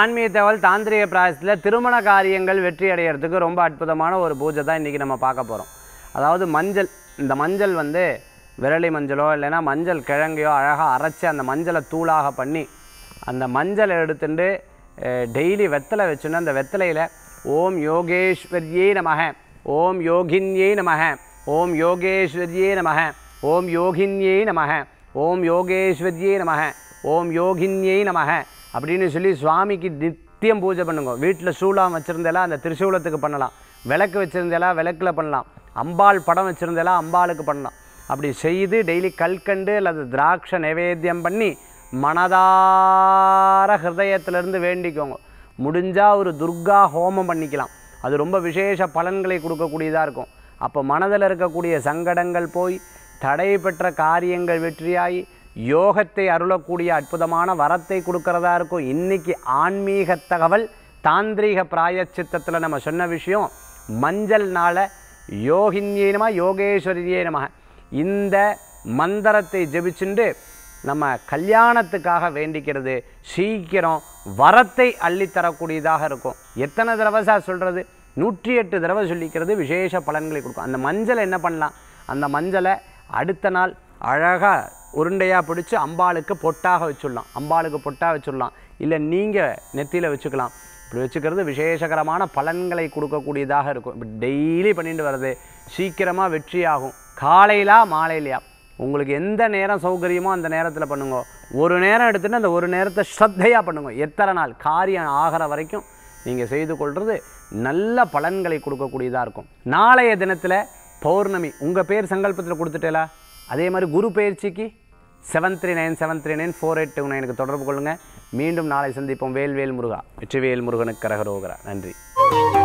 ஆன்மீக தகவல் தாந்திரிக பிராயத்தில் திருமண காரியங்கள் வெற்றி அடைகிறதுக்கு ரொம்ப அற்புதமான ஒரு பூஜை தான் இன்றைக்கி நம்ம பார்க்க போகிறோம் அதாவது மஞ்சள் இந்த மஞ்சள் வந்து விரலி மஞ்சளோ இல்லைன்னா மஞ்சள் கிழங்கையோ அழகாக அரைச்சி அந்த மஞ்சளை தூளாக பண்ணி அந்த மஞ்சளை எடுத்துட்டு டெய்லி வெத்தலை வச்சுன்னு அந்த வெத்தலையில் ஓம் யோகேஸ்வரியே நமக ஓம் யோகின்யே நமக ஓம் யோகேஸ்வரியே நமக ஓம் யோகின்யே நமக ஓம் யோகேஸ்வரியே நமக ஓம் யோகின்யே நமக அப்படின்னு சொல்லி சுவாமிக்கு நித்தியம் பூஜை பண்ணுங்க வீட்டில் சூளம் வச்சுருந்தெல்லாம் அந்த திருசூலத்துக்கு பண்ணலாம் விளக்கு வச்சுருந்தெல்லாம் விளக்கில் பண்ணலாம் அம்பாள் படம் வச்சுருந்தெல்லாம் அம்பாளுக்கு பண்ணலாம் அப்படி செய்து டெய்லி கல்கண்டு அல்லது திராட்சை நைவேத்தியம் பண்ணி மனதார ஹிருதயத்திலேருந்து வேண்டிக்கோங்க முடிஞ்சால் ஒரு துர்கா ஹோமம் பண்ணிக்கலாம் அது ரொம்ப விசேஷ பலன்களை கொடுக்கக்கூடியதாக இருக்கும் அப்போ மனதில் இருக்கக்கூடிய சங்கடங்கள் போய் தடைபெற்ற காரியங்கள் வெற்றியாகி யோகத்தை அருளக்கூடிய அற்புதமான வரத்தை கொடுக்கறதா இருக்கும் இன்றைக்கி ஆன்மீக தகவல் தாந்திரீக பிராயச்சித்தத்தில் நம்ம சொன்ன விஷயம் மஞ்சள்னால யோகின்யே நம யோகேஸ்வரியே இந்த மந்திரத்தை ஜெபிச்சுண்டு நம்ம கல்யாணத்துக்காக வேண்டிக்கிறது சீக்கிரம் வரத்தை அள்ளித்தரக்கூடியதாக இருக்கும் எத்தனை தடவை சார் சொல்கிறது நூற்றி எட்டு தடவை சொல்லிக்கிறது விசேஷ பலன்களை கொடுக்கும் அந்த மஞ்சளை என்ன பண்ணலாம் அந்த மஞ்சளை அடுத்த நாள் அழகாக உருண்டையாக பிடிச்சி அம்பாளுக்கு பொட்டாக வச்சுடலாம் அம்பாளுக்கு பொட்டாக வச்சுடலாம் இல்லை நீங்கள் நெத்தியில் வச்சுக்கலாம் இப்படி வச்சுக்கிறது விசேஷகரமான பலன்களை கொடுக்கக்கூடியதாக இருக்கும் இப்போ டெய்லி பண்ணிட்டு வர்றது சீக்கிரமாக வெற்றி ஆகும் காலையிலா மாலையிலையா உங்களுக்கு எந்த நேரம் சௌகரியமோ அந்த நேரத்தில் பண்ணுங்க ஒரு நேரம் எடுத்துகிட்டு அந்த ஒரு நேரத்தை ஸ்ரத்தையாக பண்ணுங்க எத்தனை நாள் காரியம் ஆகிற வரைக்கும் நீங்கள் செய்து கொள்வது நல்ல பலன்களை கொடுக்கக்கூடியதாக இருக்கும் நாளைய தினத்தில் பௌர்ணமி உங்கள் பேர் சங்கல்பத்தில் கொடுத்துட்டேலா அதே மாதிரி குரு பயிற்சிக்கு seven three nine seven three nine four eight two நைனுக்கு தொடர்பு கொள்ளுங்கள் மீண்டும் நாளை சந்திப்போம் வேல்வேல் முருகா வெற்றிவேல் முருகனுக்கு கரகரோகரா நன்றி